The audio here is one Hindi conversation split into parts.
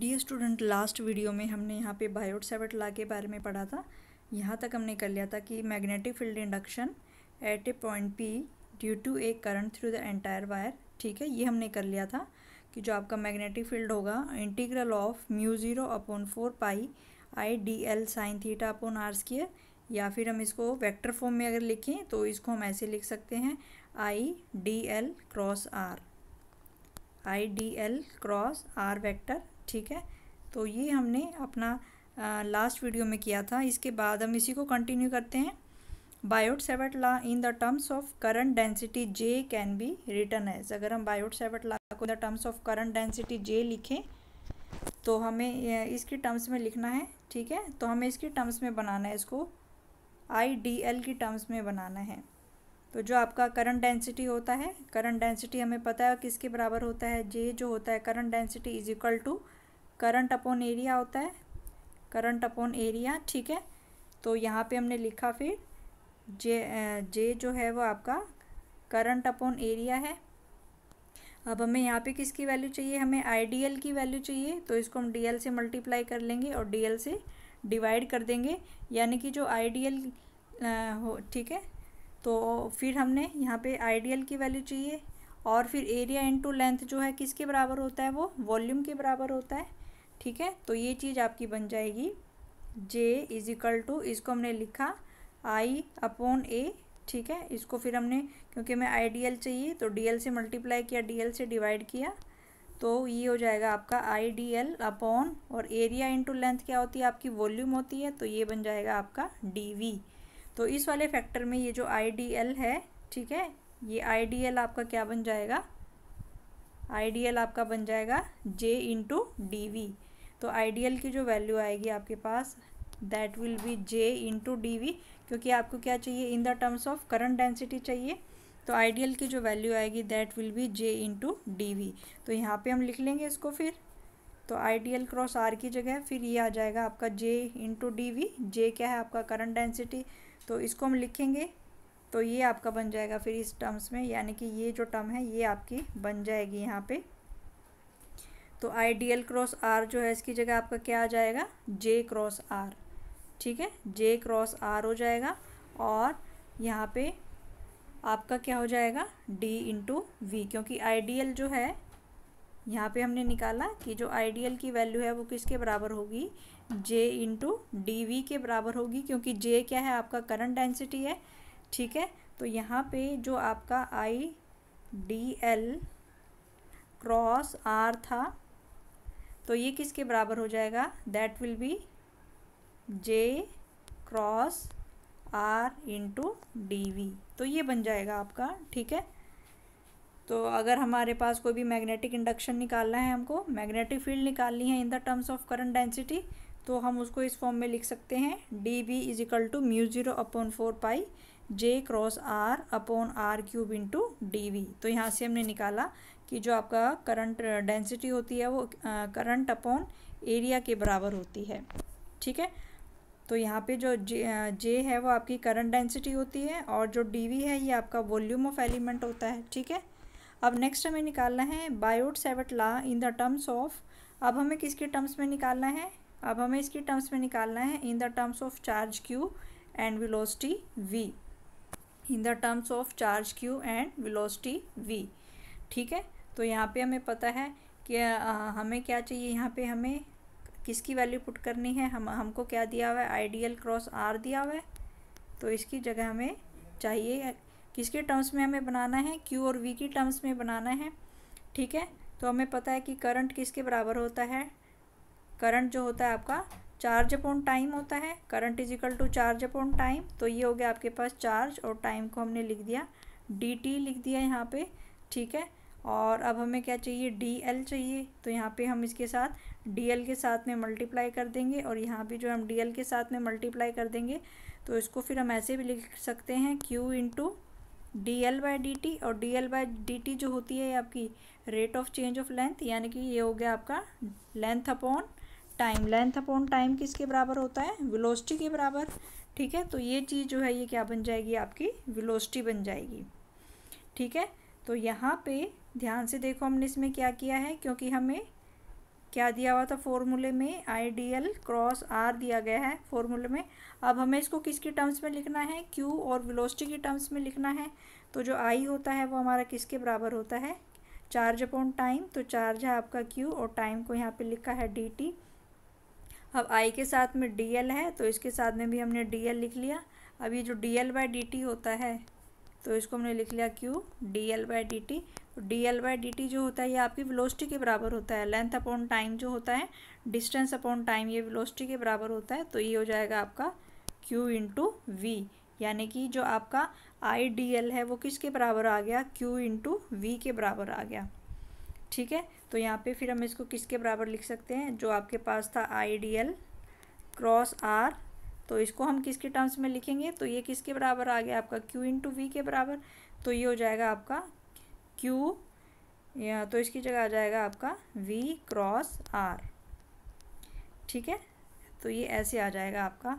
डी स्टूडेंट लास्ट वीडियो में हमने यहाँ पे बायोट सेवट ला के बारे में पढ़ा था यहाँ तक हमने कर लिया था कि magnetic field induction at a point P due to a current through the entire wire ठीक है ये हमने कर लिया था कि जो आपका मैग्नेटिक फील्ड होगा integral of mu zero upon four pi I D L sine theta upon are square या फिर हम इसको वेक्टर फॉर्म में अगर लिखें तो इसको हम ऐसे लिख सकते हैं I D L cross R I D L cross R vector ठीक है तो ये हमने अपना लास्ट वीडियो में किया था इसके बाद हम इसी को कंटिन्यू करते हैं Biot Savart law in the terms of current density J can be written as अगर हम बायोट सेवट ला को in the terms of current density J लिखें तो हमें इसकी टर्म्स में लिखना है ठीक है तो हमें इसकी टर्म्स में बनाना है इसको आई डी एल की टर्म्स में बनाना है तो जो आपका करंट डेंसिटी होता है करंट डेंसिटी हमें पता है किसके बराबर होता है जे जो होता है current density is equal to current upon area होता है करंट अपॉन एरिया ठीक है तो यहाँ पे हमने लिखा फिर जे जे जो है वो आपका करंट अपॉन एरिया है अब हमें यहाँ पे किसकी वैल्यू चाहिए हमें आईडीएल की वैल्यू चाहिए तो इसको हम डीएल से मल्टीप्लाई कर लेंगे और डीएल से डिवाइड कर देंगे यानी कि जो आईडीएल हो ठीक है तो फिर हमने यहाँ पे आईडीएल की वैल्यू चाहिए और फिर एरिया इनटू लेंथ जो है किसके बराबर होता है वो वॉल्यूम के बराबर होता है ठीक है तो ये चीज़ आपकी बन जाएगी जे इज इक्वल टू इसको हमने लिखा आई अपॉन ए ठीक है इसको फिर हमने क्योंकि हमें आई डी एल चाहिए तो डी एल से मल्टीप्लाई किया डी एल से डिवाइड किया तो ये हो जाएगा आपका आई डी एल अपॉन और एरिया इंटू लेंथ क्या होती है आपकी वॉल्यूम होती है तो ये बन जाएगा आपका डी वी तो इस वाले फैक्टर में ये जो आई डी एल है ठीक है ये आई डी एल आपका क्या बन जाएगा आई डी एल आपका बन जाएगा जे इंटू डी वी तो आइडियल की जो वैल्यू आएगी आपके पास that will be J into D V क्योंकि आपको क्या चाहिए in the terms of current density चाहिए तो आइडियल की जो वैल्यू आएगी that will be J into D V तो यहाँ पे हम लिख लेंगे इसको फिर तो आइडियल क्रॉस आर की जगह फिर ये आ जाएगा आपका J into D V J क्या है आपका करंट डेंसिटी तो इसको हम लिखेंगे तो ये आपका बन जाएगा फिर इस टर्म्स में यानी कि ये जो टर्म है ये आपकी बन जाएगी यहाँ पे तो I D L cross R जो है इसकी जगह आपका क्या आ जाएगा जे क्रॉस आर ठीक है जे क्रॉस आर हो जाएगा और यहाँ पे आपका क्या हो जाएगा डी इंटू वी क्योंकि आइडियल जो है यहाँ पे हमने निकाला कि जो आइडियल की वैल्यू है वो किसके बराबर होगी जे इंटू डी वी के बराबर होगी क्योंकि जे क्या है आपका करंट डेंसिटी है ठीक है तो यहाँ पे जो आपका I D L cross R था तो ये किसके बराबर हो जाएगा that will be J cross R into D V तो ये बन जाएगा आपका ठीक है तो अगर हमारे पास कोई भी मैग्नेटिक इंडक्शन निकालना है हमको मैग्नेटिक फील्ड निकालनी है in the terms of current density तो हम उसको इस फॉर्म में लिख सकते हैं D B is equal to mu zero upon four pi J cross are upon are cube into D V तो यहाँ से हमने निकाला कि जो आपका करंट डेंसिटी होती है वो करंट अपॉन एरिया के बराबर होती है ठीक है तो यहाँ पे जो जे, जे है वो आपकी करंट डेंसिटी होती है और जो डी है ये आपका वॉल्यूम ऑफ एलिमेंट होता है ठीक है अब नेक्स्ट हमें निकालना है Biot Savart law in the terms of अब हमें किसके टर्म्स में निकालना है अब हमें इसके टर्म्स में निकालना है in the terms of charge Q and velocity V in the terms of charge Q and velocity V ठीक है तो यहाँ पे हमें पता है कि हमें क्या चाहिए यहाँ पे हमें किसकी वैल्यू पुट करनी है हम हमको क्या दिया हुआ है आइडियल क्रॉस आर दिया हुआ है तो इसकी जगह हमें चाहिए किसके टर्म्स में हमें बनाना है क्यू और वी की टर्म्स में बनाना है ठीक है तो हमें पता है कि करंट किसके बराबर होता है करंट जो होता है आपका चार्ज अपॉन टाइम होता है current is equal to charge upon time तो ये हो गया आपके पास चार्ज और टाइम को हमने लिख दिया डी टी लिख दिया यहाँ पे ठीक है और अब हमें क्या चाहिए डी एल चाहिए तो यहाँ पे हम इसके साथ डी एल के साथ में मल्टीप्लाई कर देंगे और यहाँ भी जो हम डी एल के साथ में मल्टीप्लाई कर देंगे तो इसको फिर हम ऐसे भी लिख सकते हैं Q into D L by D T और D L by D T जो होती है आपकी rate of change of length यानी कि ये हो गया आपका length upon time length upon time किसके बराबर होता है विलोस्टी के बराबर ठीक है तो ये चीज़ जो है ये क्या बन जाएगी आपकी विलोस्टी बन जाएगी ठीक है तो यहाँ पे ध्यान से देखो हमने इसमें क्या किया है क्योंकि हमें क्या दिया हुआ था फॉर्मूले में आइडियल क्रॉस आर दिया गया है फॉर्मूले में अब हमें इसको किसके टर्म्स में लिखना है क्यू और विलोस्टी के टर्म्स में लिखना है तो जो आई होता है वो हमारा किसके बराबर होता है चार्ज अपॉन टाइम तो चार्ज है आपका क्यू और टाइम को यहाँ पे लिखा है डी टी अब आई के साथ में डी एल है तो इसके साथ में भी हमने डी एल लिख लिया अब ये जो डी एल डी टी होता है तो इसको हमने लिख लिया Q D L by D T D L by D T जो होता है ये आपकी वेलोसिटी के बराबर होता है लेंथ अपॉन टाइम जो होता है डिस्टेंस अपॉन टाइम ये वेलोसिटी के बराबर होता है तो ये हो जाएगा आपका क्यू इंटू वी यानी कि जो आपका आई डी एल है वो किसके बराबर आ गया क्यू इंटू वी के बराबर आ गया ठीक है तो यहाँ पे फिर हम इसको किसके बराबर लिख सकते हैं जो आपके पास था I D L cross R तो इसको हम किसके टर्म्स में लिखेंगे तो ये किसके बराबर आ गया आपका क्यू इन वी के बराबर तो ये हो जाएगा आपका क्यू या तो इसकी जगह आ जाएगा आपका वी क्रॉस आर ठीक है तो ये ऐसे आ जाएगा आपका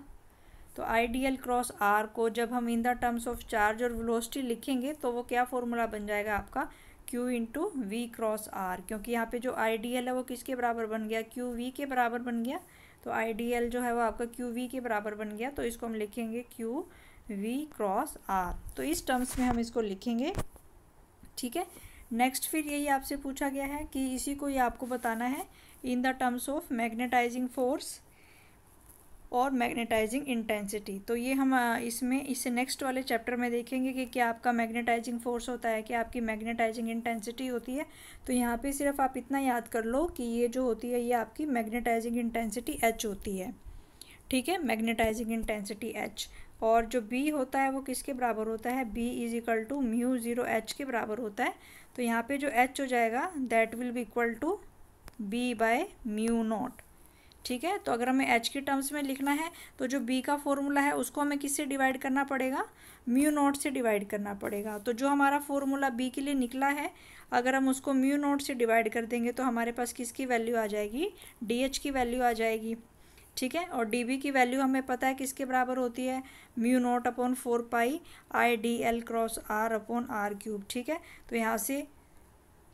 तो आइडियल क्रॉस आर को जब हम in the terms of charge और वेलोसिटी लिखेंगे तो वो क्या फॉर्मूला बन जाएगा आपका Q into V cross R क्योंकि यहाँ पे जो आइडियल है वो किसके बराबर बन गया क्यू वी के बराबर बन गया तो आई एल जो है वो आपका क्यू वी के बराबर बन गया तो इसको हम लिखेंगे क्यू वी क्रॉस आर तो इस टर्म्स में हम इसको लिखेंगे ठीक है नेक्स्ट फिर यही आपसे पूछा गया है कि इसी को ये आपको बताना है in the terms of magnetizing force और मैग्नेटाइजिंग इंटेंसिटी तो ये हम इसमें इससे नेक्स्ट वाले चैप्टर में देखेंगे कि क्या आपका मैग्नेटाइजिंग फोर्स होता है क्या आपकी मैग्नेटाइजिंग इंटेंसिटी होती है तो यहाँ पे सिर्फ आप इतना याद कर लो कि ये जो होती है ये आपकी मैग्नेटाइजिंग इंटेंसिटी एच होती है ठीक है मैग्नेटाइजिंग इंटेंसिटी एच और जो बी होता है वो किसके बराबर होता है B is equal to mu zero H के बराबर होता है तो यहाँ पे जो एच हो जाएगा that will be equal to B by mu naught ठीक है तो अगर हमें एच के टर्म्स में लिखना है तो जो बी का फॉर्मूला है उसको हमें किससे डिवाइड करना पड़ेगा म्यू नोट से डिवाइड करना पड़ेगा तो जो हमारा फॉर्मूला बी के लिए निकला है अगर हम उसको म्यू नोट से डिवाइड कर देंगे तो हमारे पास किसकी वैल्यू आ जाएगी डी एच की वैल्यू आ जाएगी ठीक है और डी बी की वैल्यू हमें पता है किसके बराबर होती है mu note upon four pi I D L cross are upon are cube ठीक है तो यहाँ से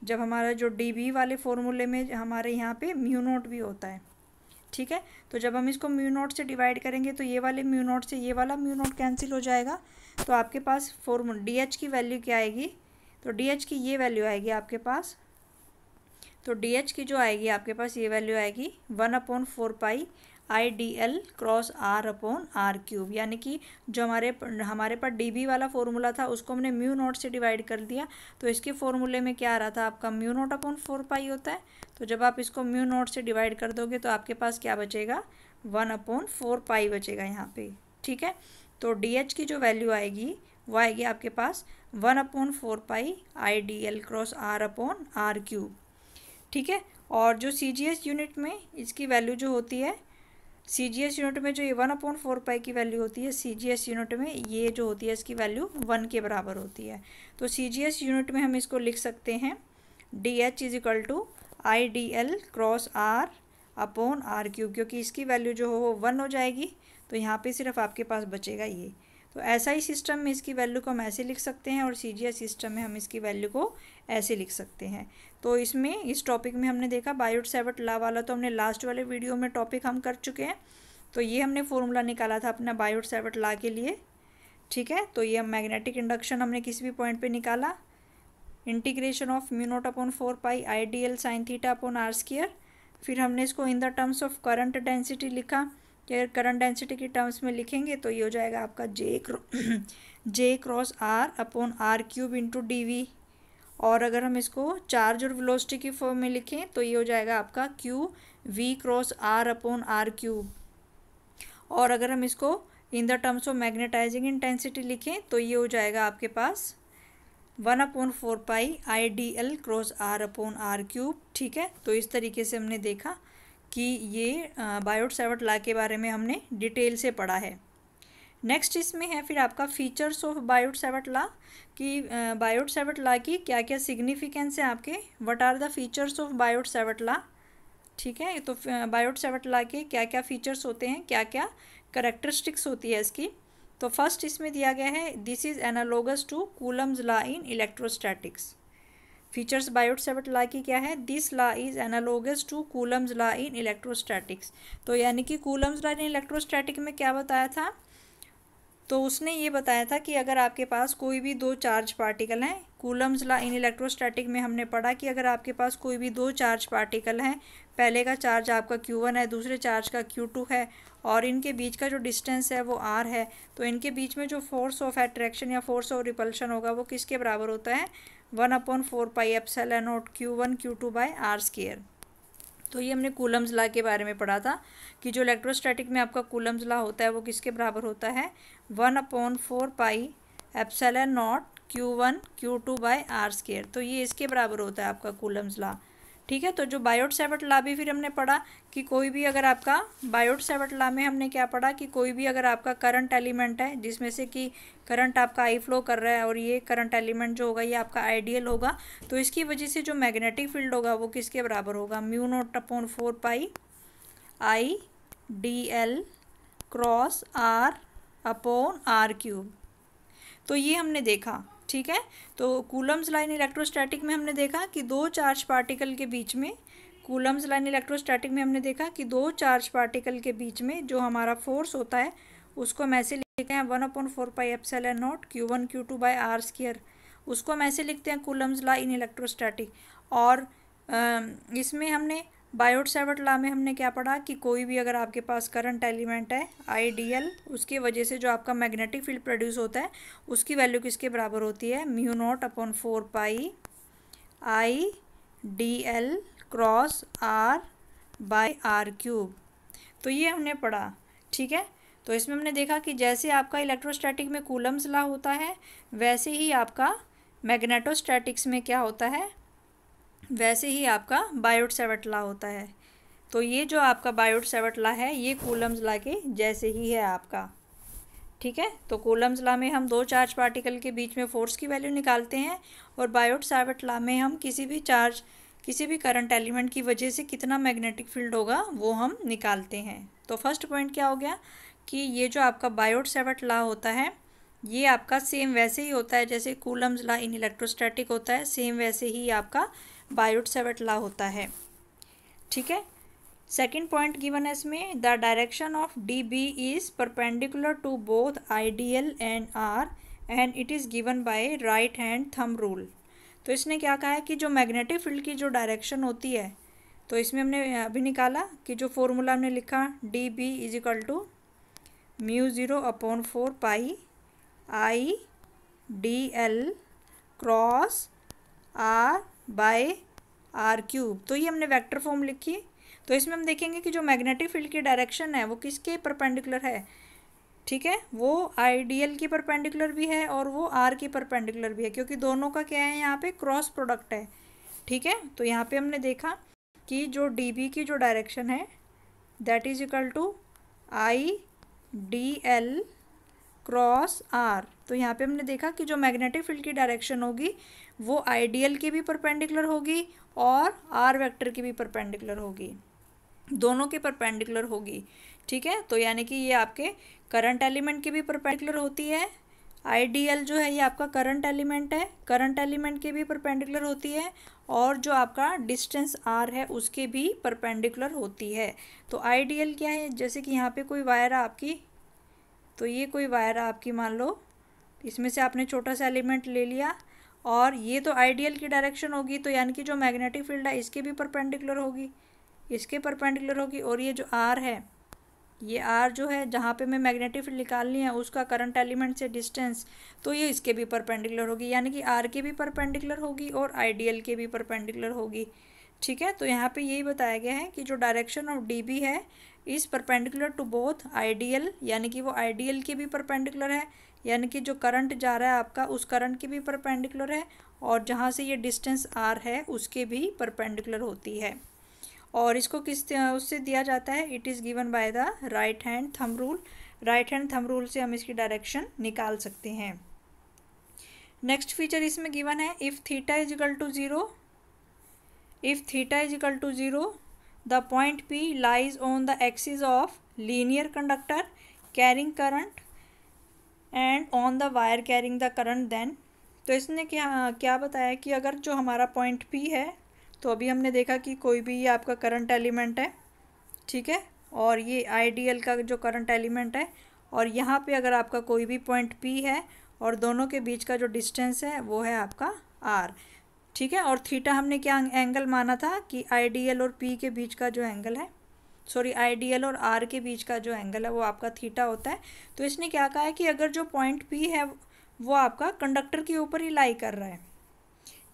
जब हमारा जो डी बी वाले फॉर्मूले में हमारे यहाँ पे म्यू नोट भी होता है ठीक है तो जब हम इसको म्यू नोट से डिवाइड करेंगे तो ये वाले म्यू नोट से ये वाला म्यू नोट कैंसिल हो जाएगा तो आपके पास फॉर्मूल डी एच की वैल्यू क्या आएगी तो डी एच की ये वैल्यू आएगी आपके पास तो डी एच की जो आएगी आपके पास ये वैल्यू आएगी one upon four pi I D L cross are upon are cube यानी कि जो हमारे हमारे पास डी बी वाला फॉर्मूला था उसको हमने म्यू नोट से डिवाइड कर दिया तो इसके फॉर्मूले में क्या आ रहा था आपका mu note upon four pi होता है तो जब आप इसको म्यू नोट से डिवाइड कर दोगे तो आपके पास क्या बचेगा वन अपॉन फोर पाई बचेगा यहाँ पे ठीक है तो डी एच की जो वैल्यू आएगी वो आएगी आपके पास one upon four pi I D L cross are upon are cube ठीक है और जो सी जी एस यूनिट में इसकी वैल्यू जो होती है सी जी एस यूनिट में जो ये वन अपॉन फोर पाई की वैल्यू होती है सी जी एस यूनिट में ये जो होती है इसकी वैल्यू वन के बराबर होती है तो सी जी एस यूनिट में हम इसको लिख सकते हैं D H is equal to I D L cross are upon are cube क्योंकि इसकी वैल्यू जो हो वो वन हो जाएगी तो यहाँ पे सिर्फ आपके पास बचेगा ये तो ऐसा ही सिस्टम में इसकी वैल्यू को हम ऐसे लिख सकते हैं और सी सिस्टम में हम इसकी वैल्यू को ऐसे लिख सकते हैं तो इसमें इस टॉपिक में हमने देखा बायोट सेवट ला वाला तो हमने लास्ट वाले वीडियो में टॉपिक हम कर चुके हैं तो ये हमने फॉर्मूला निकाला था अपना बायोट सेवट ला के लिए ठीक है तो ये मैग्नेटिक इंडक्शन हमने किसी भी पॉइंट पर निकाला integration of mu naught upon four pi I D L sine theta upon are square फिर हमने इसको in the terms of current density लिखा अगर करंट डेंसिटी के टर्म्स में लिखेंगे तो ये हो जाएगा आपका J J cross are upon are cube into D V और अगर हम इसको चार्ज और वेलोसिटी की फॉर्म में लिखें तो ये हो जाएगा आपका Q V cross are upon are cube और अगर हम इसको in the terms of magnetizing intensity लिखें तो ये हो जाएगा आपके पास one upon four pi I D L cross are upon are cube ठीक है तो इस तरीके से हमने देखा कि ये बायोट सेवट ला के बारे में हमने डिटेल से पढ़ा है नेक्स्ट इसमें है फिर आपका features of Biot Savart law कि बायोट सेवट ला की क्या क्या सिग्निफिकेंस है आपके what are the features of Biot Savart law ठीक है तो बायोट सेवट ला के क्या क्या फीचर्स होते हैं क्या क्या करेक्टरिस्टिक्स होती है इसकी तो फर्स्ट इसमें दिया गया है this is analogous to Coulomb's law in electrostatics features Biot Savart law की क्या है this law is analogous to Coulomb's law in electrostatics तो यानी कि कूलम्स ला इन इलेक्ट्रोस्टैटिक में क्या बताया था तो उसने ये बताया था कि अगर आपके पास कोई भी दो चार्ज पार्टिकल हैं कूलम्स ला इन इलेक्ट्रोस्टैटिक में हमने पढ़ा कि अगर आपके पास कोई भी दो चार्ज पार्टिकल हैं पहले का चार्ज आपका क्यू वन है दूसरे चार्ज का क्यू टू है और इनके बीच का जो डिस्टेंस है वो आर है तो इनके बीच में जो फोर्स ऑफ एट्रैक्शन या फोर्स ऑफ रिपल्शन होगा वो किसके बराबर होता है one upon four pi epsilon naught Q one Q two by are square तो ये हमने कूलम्स ला के बारे में पढ़ा था कि जो इलेक्ट्रोस्टैटिक में आपका कूलम्स ला होता है वो किसके बराबर होता है one upon four pi epsilon naught Q one Q two by are square तो ये इसके बराबर होता है आपका कूलम्स ला ठीक है तो जो बायोट सेवट ला भी फिर हमने पढ़ा कि कोई भी अगर आपका बायोट सेवट ला में हमने क्या पढ़ा कि कोई भी अगर आपका करंट एलिमेंट है जिसमें से कि करंट आपका आई फ्लो कर रहा है और ये करंट एलिमेंट जो होगा ये आपका आइडियल होगा तो इसकी वजह से जो मैग्नेटिक फील्ड होगा वो किसके बराबर होगा mu note upon four pi I D L cross are upon are cube तो ये हमने देखा ठीक है तो कूलम्स लाइन इलेक्ट्रोस्टैटिक में हमने देखा कि दो चार्ज पार्टिकल के बीच में कूलम्स लाइन इलेक्ट्रोस्टैटिक में हमने देखा कि दो चार्ज पार्टिकल के बीच में जो हमारा फोर्स होता है उसको हम ऐसे लिखते हैं one upon four pi epsilon not Q one Q two by R square उसको हम ऐसे लिखते हैं कूलम्स लाइन इलेक्ट्रोस्टैटिक और इसमें हमने बायोट सेवट ला में हमने क्या पढ़ा कि कोई भी अगर आपके पास करंट एलिमेंट है आईडीएल उसकी वजह से जो आपका मैग्नेटिक फील्ड प्रोड्यूस होता है उसकी वैल्यू किसके बराबर होती है mu not upon four pi I D L cross R by R cube तो ये हमने पढ़ा ठीक है तो इसमें हमने देखा कि जैसे आपका इलेक्ट्रोस्टैटिक में कूलम्स ला होता है वैसे ही आपका मैग्नेटोस्टैटिक्स में क्या होता है वैसे ही आपका बायोट सेवटला होता है तो ये जो आपका बायोट सेवटला है ये कोलम्स ला के जैसे ही है आपका ठीक है तो कोलम्स ला में हम दो चार्ज पार्टिकल के बीच में फोर्स की वैल्यू निकालते हैं और बायोट सेवट ला में हम किसी भी चार्ज किसी भी करंट एलिमेंट की वजह से कितना मैग्नेटिक फील्ड होगा वो हम निकालते हैं तो फर्स्ट पॉइंट क्या हो गया कि ये जो आपका बायोट सेवट ला होता है ये आपका सेम वैसे ही होता है जैसे कूलम्स ला इन इलेक्ट्रोस्टैटिक होता है सेम वैसे ही आपका बायोट सेवेट ला होता है ठीक है सेकेंड पॉइंट गिवन है इसमें the direction of D B is perpendicular to both I D L and R and it is given by right hand thumb rule तो इसने क्या कहा है कि जो मैग्नेटिक फील्ड की जो डायरेक्शन होती है तो इसमें हमने अभी निकाला कि जो फॉर्मूला हमने लिखा D B is equal to mu zero upon four pi I D L cross R by R cube तो ये हमने वेक्टर फॉर्म लिखी तो इसमें हम देखेंगे कि जो मैग्नेटिक फील्ड की डायरेक्शन है वो किसके परपेंडिकुलर है ठीक है वो आइडियल की परपेंडिकुलर भी है और वो आर की परपेंडिकुलर भी है क्योंकि दोनों का क्या है यहाँ पे क्रॉस प्रोडक्ट है ठीक है तो यहाँ पे हमने देखा कि जो डी बी की जो डायरेक्शन है that is equal to I D L cross R तो यहाँ पे हमने देखा कि जो मैग्नेटिक फील्ड की डायरेक्शन होगी वो आइडियल के भी परपेंडिकुलर होगी और आर वेक्टर की भी परपेंडिकुलर होगी दोनों के परपेंडिकुलर होगी ठीक है तो यानी कि ये आपके करंट एलिमेंट की भी परपेंडिकुलर होती है आइडियल जो है ये आपका करंट एलिमेंट है करंट एलिमेंट के भी परपेंडिकुलर होती है और जो आपका डिस्टेंस आर है उसके भी परपेंडिकुलर होती है तो आइडियल क्या है जैसे कि यहाँ पे कोई वायर आपकी तो ये कोई वायर आपकी मान लो इसमें से आपने छोटा सा एलिमेंट ले लिया और ये तो आइडियल की डायरेक्शन होगी तो यानी कि जो मैग्नेटिक फील्ड है इसके भी परपेंडिकुलर होगी इसके परपेंडिकुलर होगी और ये जो आर है ये आर जो है जहाँ पे मैं मैग्नेटिक फील्ड निकालनी है उसका करंट एलिमेंट से डिस्टेंस तो ये इसके भी परपेंडिकुलर होगी यानी कि आर के भी परपेंडिकुलर होगी और आइडियल के भी परपेंडिकुलर होगी ठीक है तो यहाँ पे यही बताया गया है कि जो डायरेक्शन ऑफ डी बी है is perpendicular to both I D L यानी कि वो आइडियल के भी परपेंडिकुलर है यानी कि जो करंट जा रहा है आपका उस करंट की भी परपेंडिकुलर है और जहाँ से ये डिस्टेंस आर है उसके भी परपेंडिकुलर होती है और इसको किस उससे दिया जाता है it is given by the right hand thumb rule right hand thumb rule से हम इसकी डायरेक्शन निकाल सकते हैं नेक्स्ट फीचर इसमें गिवन है if theta is equal to zero if theta is equal to zero the point P lies on the axis of linear conductor carrying current and on the wire carrying the current then तो इसने क्या क्या बताया कि अगर जो हमारा पॉइंट पी है तो अभी हमने देखा कि कोई भी ये आपका करंट एलिमेंट है ठीक है और ये आईडीएल का जो करंट एलिमेंट है और यहाँ पे अगर आपका कोई भी पॉइंट पी है और दोनों के बीच का जो डिस्टेंस है वो है आपका आर ठीक है और थीटा हमने क्या एंगल माना था कि आईडीएल और पी के बीच का जो एंगल है सॉरी आइडियल और आर के बीच का जो एंगल है वो आपका थीटा होता है तो इसने क्या कहा है कि अगर जो पॉइंट पी है वो आपका कंडक्टर के ऊपर ही लाई कर रहा है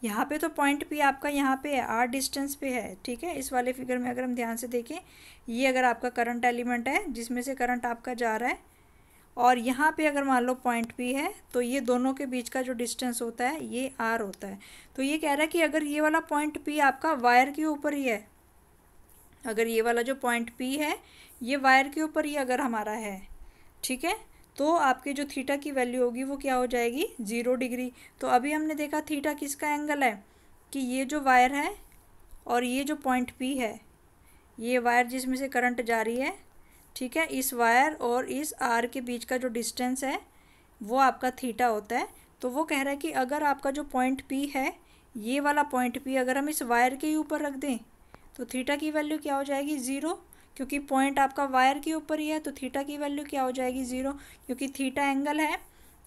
यहाँ पे तो पॉइंट पी आपका यहाँ पे है आर डिस्टेंस पे है ठीक है इस वाले फिगर में अगर हम ध्यान से देखें ये अगर आपका करंट एलिमेंट है जिसमें से करंट आपका जा रहा है और यहाँ पे अगर मान लो पॉइंट पी है तो ये दोनों के बीच का जो डिस्टेंस होता है ये आर होता है तो ये कह रहा है कि अगर ये वाला पॉइंट पी आपका वायर के ऊपर ही है अगर ये वाला जो पॉइंट पी है ये वायर के ऊपर ही अगर हमारा है ठीक है तो आपके जो थीटा की वैल्यू होगी वो क्या हो जाएगी ज़ीरो डिग्री तो अभी हमने देखा थीटा किसका एंगल है कि ये जो वायर है और ये जो पॉइंट पी है ये वायर जिसमें से करंट जा रही है ठीक है इस वायर और इस आर के बीच का जो डिस्टेंस है वो आपका थीटा होता है तो वो कह रहा है कि अगर आपका जो पॉइंट पी है ये वाला पॉइंट पी अगर हम इस वायर के ऊपर रख दें तो थीटा की वैल्यू क्या हो जाएगी ज़ीरो क्योंकि पॉइंट आपका वायर के ऊपर ही है तो थीटा की वैल्यू क्या हो जाएगी ज़ीरो क्योंकि थीटा एंगल है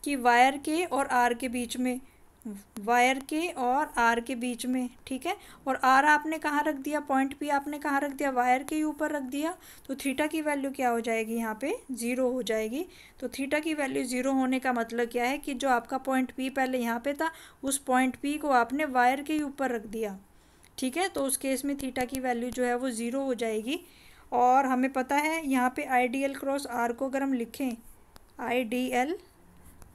कि वायर के और आर के बीच में वायर के और आर के बीच में ठीक है और आर आपने कहाँ रख दिया पॉइंट पी आपने कहाँ रख दिया वायर के ऊपर रख दिया तो थीटा की वैल्यू क्या हो जाएगी यहाँ पे ज़ीरो हो जाएगी तो थीटा की वैल्यू ज़ीरो होने का मतलब क्या है कि जो आपका पॉइंट पी पहले यहाँ पे था उस पॉइंट पी को आपने वायर के ऊपर रख दिया ठीक है तो उस केस में थीटा की वैल्यू जो है वो ज़ीरो हो जाएगी और हमें पता है यहाँ पे I D L cross are को अगर हम लिखें I D L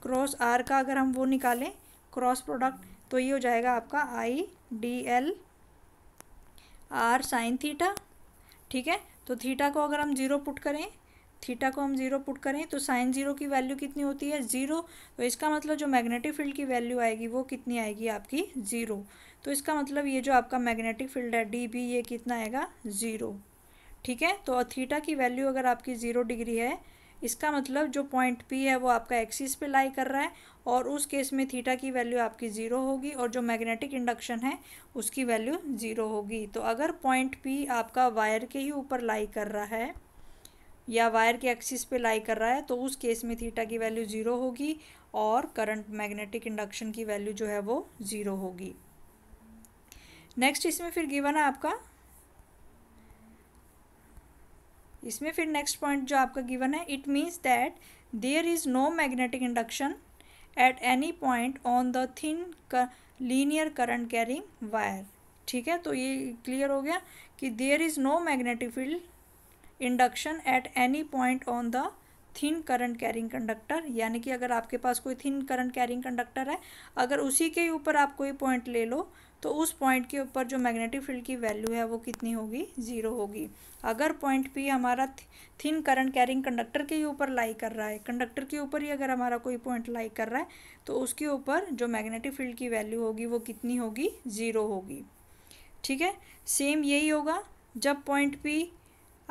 cross R का अगर हम वो निकालें क्रॉस प्रोडक्ट तो ये हो जाएगा आपका I D L R sine theta ठीक है तो थीटा को अगर हम ज़ीरो पुट करें थीटा को हम ज़ीरो पुट करें तो साइन ज़ीरो की वैल्यू कितनी होती है ज़ीरो तो इसका मतलब जो मैग्नेटिक फील्ड की वैल्यू आएगी वो कितनी आएगी आपकी ज़ीरो तो इसका मतलब ये जो आपका मैग्नेटिक फील्ड है डी बी ये कितना आएगा ज़ीरो ठीक है तो थीटा की वैल्यू अगर आपकी ज़ीरो डिग्री है इसका मतलब जो पॉइंट पी है वो आपका एक्सिस पे लाई कर रहा है और उस केस में थीटा की वैल्यू आपकी ज़ीरो होगी और जो मैग्नेटिक इंडक्शन है उसकी वैल्यू ज़ीरो होगी तो अगर पॉइंट पी आपका वायर के ही ऊपर लाई कर रहा है या वायर के एक्सिस पे लाई कर रहा है तो उस केस में थीटा की वैल्यू ज़ीरो होगी और करंट मैग्नेटिक इंडक्शन की वैल्यू जो है वो ज़ीरो होगी नेक्स्ट इसमें फिर गिवन है आपका इसमें फिर नेक्स्ट पॉइंट जो आपका गिवन है it means that there is no magnetic induction at any point on the thin linear current carrying wire ठीक है तो ये क्लियर हो गया कि there is no magnetic field induction at any point on the thin current carrying conductor यानी कि अगर आपके पास कोई थिन करंट कैरिंग कंडक्टर है अगर उसी के ऊपर आप कोई पॉइंट ले लो तो उस पॉइंट के ऊपर जो मैग्नेटिक फील्ड की वैल्यू है वो कितनी होगी ज़ीरो होगी अगर पॉइंट पी हमारा थिन करंट कैरिंग कंडक्टर के ऊपर लाई कर रहा है कंडक्टर के ऊपर ही अगर हमारा कोई पॉइंट लाई कर रहा है तो उसके ऊपर जो मैग्नेटिक फील्ड की वैल्यू होगी वो कितनी होगी ज़ीरो होगी ठीक है सेम यही होगा जब पॉइंट पी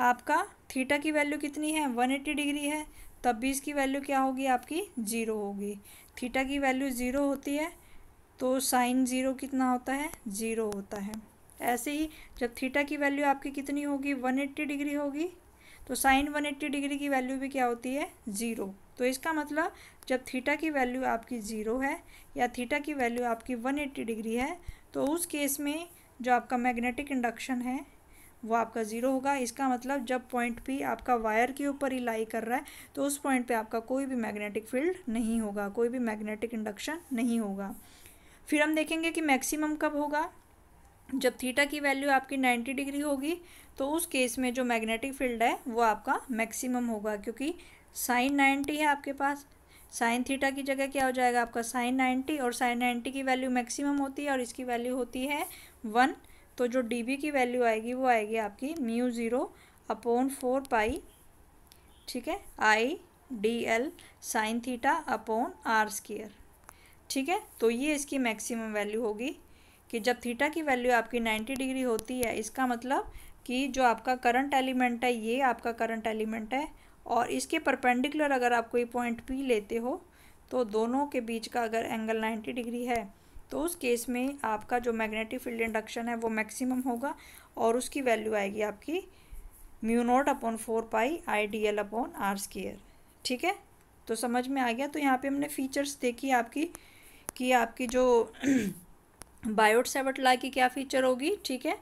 आपका थीटा की वैल्यू कितनी है वन एट्टी डिग्री है तब भी इसकी वैल्यू क्या होगी आपकी ज़ीरो होगी थीटा की वैल्यू ज़ीरो होती है तो साइन ज़ीरो कितना होता है ज़ीरो होता है ऐसे ही जब थीटा की वैल्यू आपकी कितनी होगी वन एट्टी डिग्री होगी तो साइन वन एट्टी डिग्री की वैल्यू भी क्या होती है ज़ीरो तो इसका मतलब जब थीटा की वैल्यू आपकी ज़ीरो है या थीटा की वैल्यू आपकी वन एट्टी डिग्री है तो उस केस में जो आपका मैग्नेटिक इंडक्शन है वो आपका ज़ीरो होगा इसका मतलब जब पॉइंट भी आपका वायर के ऊपर ही लाई कर रहा है तो उस पॉइंट पे आपका कोई भी मैग्नेटिक फील्ड नहीं होगा कोई भी मैग्नेटिक इंडक्शन नहीं होगा फिर हम देखेंगे कि मैक्सिमम कब होगा जब थीटा की वैल्यू आपकी 90 डिग्री होगी तो उस केस में जो मैग्नेटिक फील्ड है वो आपका मैक्सिमम होगा क्योंकि साइन 90 है आपके पास साइन थीटा की जगह क्या हो जाएगा आपका साइन 90 और साइन 90 की वैल्यू मैक्सिमम होती है और इसकी वैल्यू होती है वन तो जो डी की वैल्यू आएगी वो आएगी आपकी mu zero upon four pi ठीक है I D L sine theta upon R square ठीक है तो ये इसकी मैक्सिमम वैल्यू होगी कि जब थीटा की वैल्यू आपकी नाइन्टी डिग्री होती है इसका मतलब कि जो आपका करंट एलिमेंट है ये आपका करंट एलिमेंट है और इसके परपेंडिकुलर अगर आप कोई पॉइंट पी लेते हो तो दोनों के बीच का अगर एंगल नाइन्टी डिग्री है तो उस केस में आपका जो मैग्नेटिक फील्ड इंडक्शन है वो मैक्सिमम होगा और उसकी वैल्यू आएगी आपकी mu note upon four pi I D L upon are square ठीक है तो समझ में आ गया तो यहाँ पे हमने फीचर्स देखी आपकी कि आपकी जो बायोट सेवट ला की क्या फीचर होगी ठीक है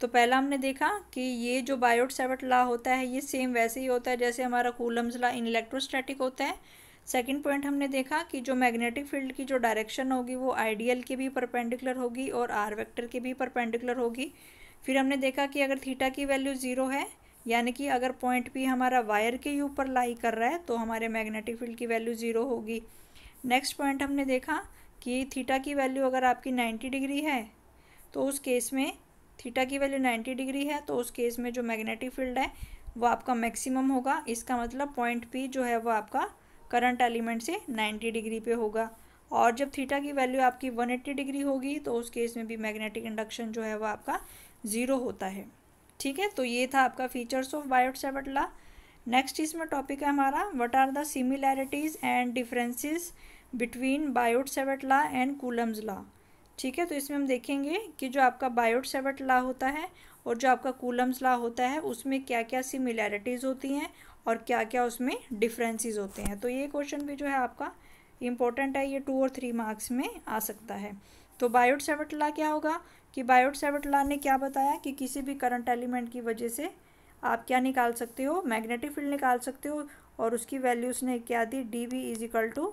तो पहला हमने देखा कि ये जो बायोट सेवट ला होता है ये सेम वैसे ही होता है जैसे हमारा कूलम्स ला इन इलेक्ट्रोस्टैटिक होता है सेकंड पॉइंट हमने देखा कि जो मैग्नेटिक फील्ड की जो डायरेक्शन होगी वो आइडियल के भी परपेंडिकुलर होगी और आर वेक्टर के भी परपेंडिकुलर होगी फिर हमने देखा कि अगर थीटा की वैल्यू ज़ीरो है यानी कि अगर पॉइंट भी हमारा वायर के ही ऊपर लाई कर रहा है तो हमारे मैग्नेटिक फील्ड की वैल्यू ज़ीरो होगी नेक्स्ट पॉइंट हमने देखा कि थीटा की वैल्यू अगर आपकी नाइन्टी डिग्री है तो उस केस में थीटा की वैल्यू नाइन्टी डिग्री है तो उस केस में जो मैग्नेटिक फील्ड है वो आपका मैक्सिमम होगा इसका मतलब पॉइंट पी जो है वो आपका करंट एलिमेंट से नाइन्टी डिग्री पे होगा और जब थीटा की वैल्यू आपकी वन एट्टी डिग्री होगी तो उस केस में भी मैग्नेटिक इंडक्शन जो है वो आपका ज़ीरो होता है ठीक है तो ये था आपका features of Biot Savart law next इसमें टॉपिक है हमारा what are the similarities and differences between Biot Savart law and Coulomb's law ठीक है तो इसमें हम देखेंगे कि जो आपका बायोट सेवट ला होता है और जो आपका कूलम्स ला होता है उसमें क्या क्या सिमिलैरिटीज़ होती हैं और क्या क्या उसमें डिफरेंसेस होते हैं तो ये क्वेश्चन भी जो है आपका इम्पोर्टेंट है ये टू और थ्री मार्क्स में आ सकता है तो बायोट सेवट ला क्या होगा कि बायोट सेवट ला ने क्या बताया कि किसी भी करंट एलिमेंट की वजह से आप क्या निकाल सकते हो मैग्नेटिक फील्ड निकाल सकते हो और उसकी वैल्यूज़ ने क्या दी d B is equal to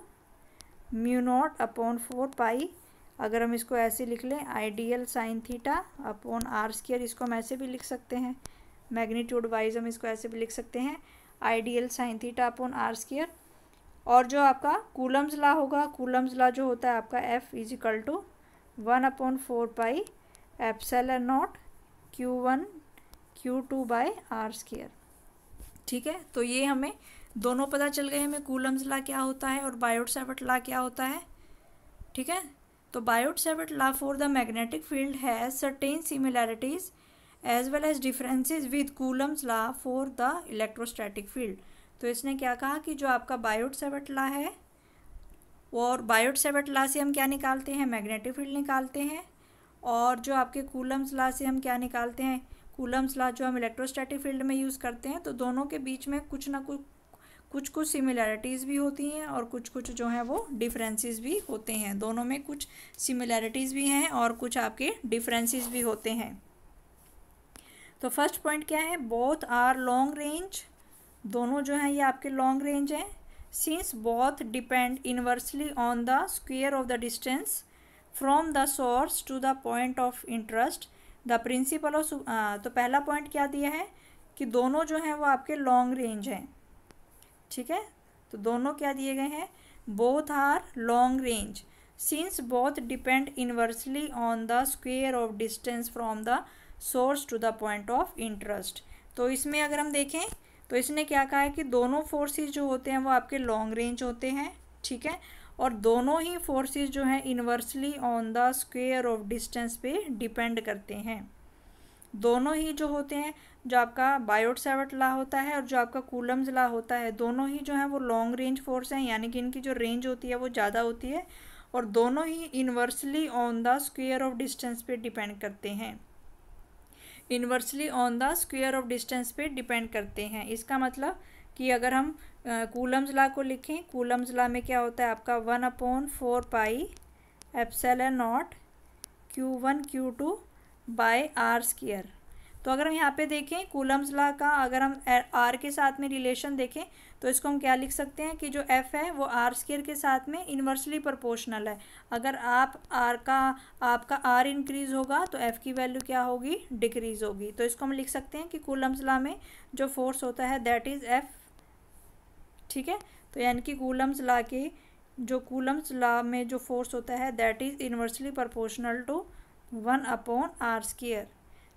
mu not upon four pi अगर हम इसको ऐसे लिख लें I d l sine theta upon are square इसको हम ऐसे भी लिख सकते हैं मैग्नीट्यूड वाइज हम इसको ऐसे भी लिख सकते हैं I d l sine theta upon are square और जो आपका कूलम्स ला होगा कूलम्स ला जो होता है आपका F is equal to one upon four pi epsilon not Q one Q two by are square ठीक है तो ये हमें दोनों पता चल गए हमें कूलम्स ला क्या होता है और बायोट सेवट ला क्या होता है ठीक है तो Biot Savart law for the magnetic field has certain similarities as well as differences with Coulomb's law for the electrostatic field तो इसने क्या कहा कि जो आपका बायोट सेवट ला है और बायोट सेवट ला से हम क्या निकालते हैं मैग्नेटिक फील्ड निकालते हैं और जो आपके कूलम्स ला से हम क्या निकालते हैं कूलम्स ला जो हम इलेक्ट्रोस्टैटिक फील्ड में यूज़ करते हैं तो दोनों के बीच में कुछ ना कुछ कुछ कुछ सिमिलैरिटीज़ भी होती हैं और कुछ कुछ जो है वो डिफरेंसेस भी होते हैं दोनों में कुछ सिमिलैरिटीज़ भी हैं और कुछ आपके डिफरेंसेस भी होते हैं तो फर्स्ट पॉइंट क्या है बोथ आर लॉन्ग रेंज दोनों जो हैं ये आपके लॉन्ग रेंज हैं since both depend inversely on the square of the distance from the source to the point of interest the principle of तो पहला पॉइंट क्या दिया है कि दोनों जो हैं वो आपके लॉन्ग रेंज हैं ठीक है तो दोनों क्या दिए गए हैं both are long range since both depend inversely on the square of distance from the source to the point of interest तो इसमें अगर हम देखें तो इसने क्या कहा है कि दोनों फोर्सेज जो होते हैं वो आपके लॉन्ग रेंज होते हैं ठीक है और दोनों ही फोर्सेज जो हैं inversely on the square of distance पे डिपेंड करते हैं दोनों ही जो होते हैं जो आपका बायोट सेवट ला होता है और जो आपका कूलम्स ला होता है दोनों ही जो है वो लॉन्ग रेंज फोर्स हैं यानी कि इनकी जो रेंज होती है वो ज़्यादा होती है और दोनों ही inversely on the square of distance पे डिपेंड करते हैं inversely on the square of distance पे डिपेंड करते हैं इसका मतलब कि अगर हम कूलम्स uh, को लिखें कूलम्स जिला में क्या होता है आपका one upon four pi epsilon nought Q one Q two by r square तो अगर हम यहाँ पे देखें कूलम्स ला का अगर हम आर के साथ में रिलेशन देखें तो इसको हम क्या लिख सकते हैं कि जो एफ़ है वो आर स्केयर के साथ में इन्वर्सली प्रोपोर्शनल है अगर आप आर का आपका आर इंक्रीज़ होगा तो एफ़ की वैल्यू क्या होगी डिक्रीज़ होगी तो इसको हम लिख सकते हैं कि कूलम्स ला में जो फोर्स होता है दैट इज़ एफ़ ठीक है तो यानी कि कूलम्स ला के जो कूलम्स ला में जो फोर्स होता है that is inversely proportional to one upon are square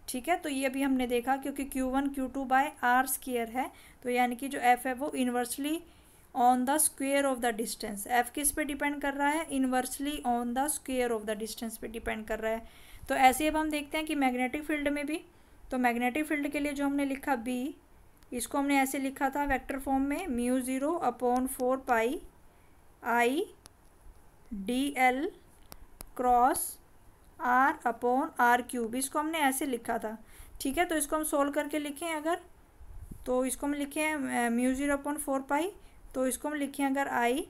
ठीक है तो ये अभी हमने देखा क्योंकि q one Q two by r square है तो यानी कि जो एफ है वो inversely on the square of the distance F किस पे डिपेंड कर रहा है inversely on the square of the distance पे डिपेंड कर रहा है तो ऐसे अब हम देखते हैं कि मैग्नेटिक फील्ड में भी तो मैग्नेटिक फील्ड के लिए जो हमने लिखा बी इसको हमने ऐसे लिखा था वेक्टर फॉर्म में mu zero upon four pi I D L cross are upon are cube इसको हमने ऐसे लिखा था ठीक है तो इसको हम सोल्व करके लिखें अगर तो इसको हम लिखे हैं mu zero upon four pi तो इसको हम लिखें अगर I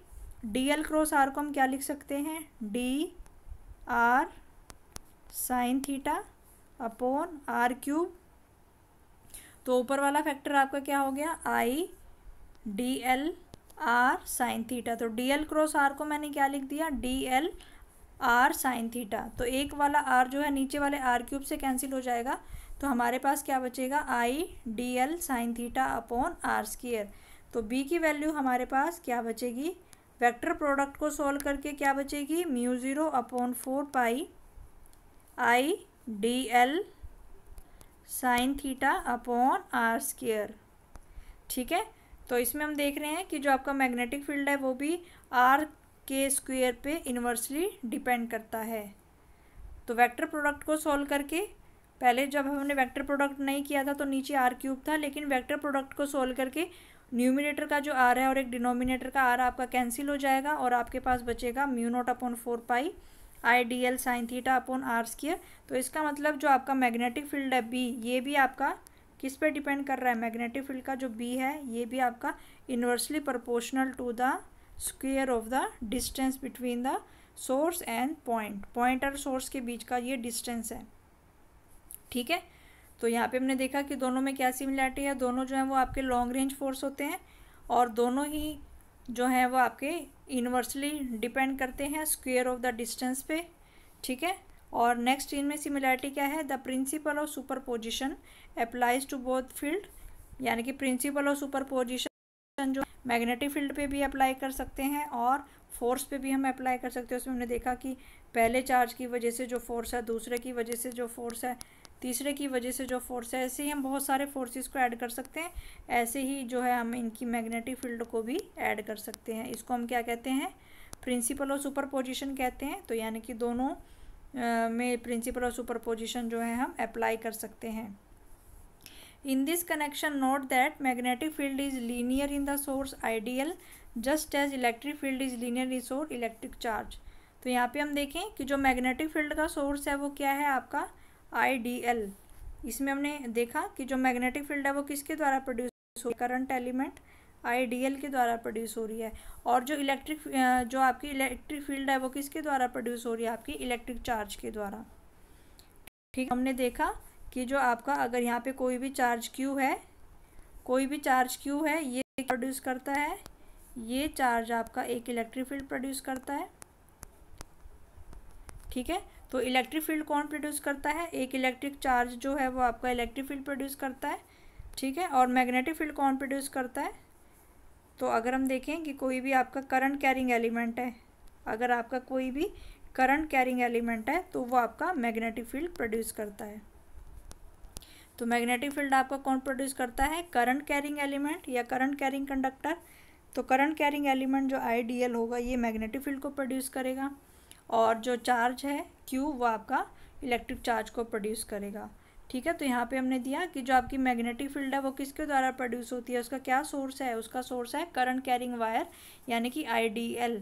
D L cross are को हम क्या लिख सकते हैं d r sine theta upon are cube तो ऊपर वाला फैक्टर आपका क्या हो गया I D L R sine theta तो डी एल क्रॉस आर को मैंने क्या लिख दिया d L R sine theta तो एक वाला आर जो है नीचे वाले आर क्यूब से कैंसिल हो जाएगा तो हमारे पास क्या बचेगा I D L sine theta upon are square तो बी की वैल्यू हमारे पास क्या बचेगी वेक्टर प्रोडक्ट को सॉल्व करके क्या बचेगी mu zero upon four pi I D L sine theta upon are square ठीक है तो इसमें हम देख रहे हैं कि जो आपका मैग्नेटिक फील्ड है वो भी आर के स्क्वेयर पे इन्वर्सली डिपेंड करता है तो वेक्टर प्रोडक्ट को सॉल्व करके पहले जब हमने वेक्टर प्रोडक्ट नहीं किया था तो नीचे आर क्यूब था लेकिन वेक्टर प्रोडक्ट को सॉल्व करके न्यूमिनेटर का जो आर है और एक डिनोमिनेटर का आर आपका कैंसिल हो जाएगा और आपके पास बचेगा mu note upon four pi I D L sine theta upon are square तो इसका मतलब जो आपका मैग्नेटिक फील्ड है बी ये भी आपका किस पे डिपेंड कर रहा है मैग्नेटिक फील्ड का जो बी है ये भी आपका inversely proportional to the square of the distance between the source and point point और सोर्स के बीच का ये डिस्टेंस है ठीक है तो यहाँ पे हमने देखा कि दोनों में क्या सिमिलैरिटी है दोनों जो हैं वो आपके लॉन्ग रेंज फोर्स होते हैं और दोनों ही जो हैं वो आपके इन्वर्सली डिपेंड करते हैं स्क्वेयर ऑफ द डिस्टेंस पे ठीक है और नेक्स्ट इनमें सिमिलैरिटी क्या है the principle of superposition applies to both field यानी कि प्रिंसिपल ऑफ सुपर पोजिशन जो मैग्नेटिक फील्ड पे भी अप्लाई कर सकते हैं और फोर्स पे भी हम अप्लाई कर सकते हैं उसमें हमने देखा कि पहले चार्ज की वजह से जो फोर्स है दूसरे की वजह से जो फोर्स है तीसरे की वजह से जो फोर्स है ऐसे ही हम बहुत सारे फोर्सेस को ऐड कर सकते हैं ऐसे ही जो है हम इनकी मैग्नेटिक फील्ड को भी ऐड कर सकते हैं इसको हम क्या कहते हैं प्रिंसिपल और सुपर पोजिशन कहते हैं तो यानी कि दोनों में प्रिंसिपल और सुपर पोजिशन जो है हम अप्लाई कर सकते हैं In this connection, note that magnetic field is linear in the source ideal, just as electric field is linear in source electric charge. तो यहाँ पे हम देखें कि जो मैग्नेटिक फील्ड का सोर्स है वो क्या है आपका आईडीएल इसमें हमने देखा कि जो मैग्नेटिक फील्ड है वो किसके द्वारा प्रोड्यूस हो करंट एलिमेंट आईडीएल के द्वारा प्रोड्यूस हो रही है और जो इलेक्ट्रिक जो आपकी इलेक्ट्रिक फील्ड है वो किसके द्वारा प्रोड्यूस हो रही है आपकी इलेक्ट्रिक चार्ज के द्वारा ठीक हमने देखा कि जो आपका अगर यहाँ पे कोई भी चार्ज क्यू है कोई भी चार्ज क्यू है ये प्रोड्यूस करता है ये चार्ज आपका एक इलेक्ट्रिक फील्ड प्रोड्यूस करता है ठीक है तो इलेक्ट्रिक फील्ड कौन प्रोड्यूस करता है एक इलेक्ट्रिक चार्ज जो है वो आपका इलेक्ट्रिक फील्ड प्रोड्यूस करता है ठीक है और मैग्नेटिक फील्ड कौन प्रोड्यूस करता है तो अगर हम देखें कि कोई भी आपका करंट कैरिंग एलिमेंट है अगर आपका कोई भी करंट कैरिंग एलिमेंट है तो वो आपका मैग्नेटिक फील्ड प्रोड्यूस करता है तो मैग्नेटिक फील्ड आपका कौन प्रोड्यूस करता है करंट कैरिंग एलिमेंट या करंट कैरिंग कंडक्टर तो करंट कैरिंग एलिमेंट जो आई होगा ये मैग्नेटिक फील्ड को प्रोड्यूस करेगा और जो चार्ज है क्यू वो आपका इलेक्ट्रिक चार्ज को प्रोड्यूस करेगा ठीक है तो यहाँ पे हमने दिया कि जो आपकी मैग्नेटिक फील्ड है वो किसके द्वारा प्रोड्यूस होती है उसका क्या सोर्स है उसका सोर्स है करंट कैरिंग वायर यानी कि आई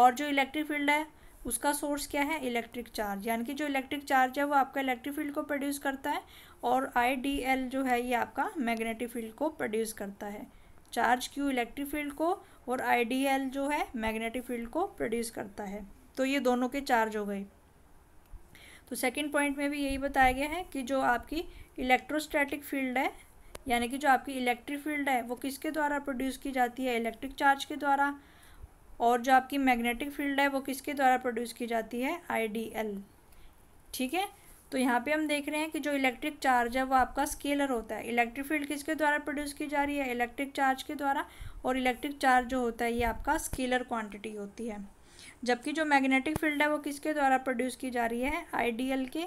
और जो इलेक्ट्रिक फील्ड है उसका सोर्स क्या है इलेक्ट्रिक चार्ज यानी कि जो इलेक्ट्रिक चार्ज है वो आपका इलेक्ट्रिक फील्ड को प्रोड्यूस करता है और आई डी एल जो है ये आपका मैग्नेटिक फील्ड को प्रोड्यूस करता है चार्ज क्यू इलेक्ट्रिक फील्ड को और आई डी एल जो है मैग्नेटिक फील्ड को प्रोड्यूस करता है तो ये दोनों के चार्ज हो गए तो सेकंड पॉइंट में भी यही बताया गया है कि जो आपकी इलेक्ट्रोस्टैटिक फील्ड है यानी कि जो आपकी इलेक्ट्रिक फील्ड है वो किसके द्वारा प्रोड्यूस की जाती है इलेक्ट्रिक चार्ज के द्वारा और जो आपकी मैग्नेटिक फील्ड है वो किसके द्वारा प्रोड्यूस की जाती है आई ठीक है तो यहाँ पे हम देख रहे हैं कि जो इलेक्ट्रिक चार्ज है वो आपका स्केलर होता है इलेक्ट्रिक फील्ड किसके द्वारा प्रोड्यूस की जा रही है इलेक्ट्रिक चार्ज के द्वारा और इलेक्ट्रिक चार्ज जो होता है ये आपका स्केलर क्वांटिटी होती है जबकि जो मैग्नेटिक फील्ड है वो किसके द्वारा प्रोड्यूस की जा रही है आई के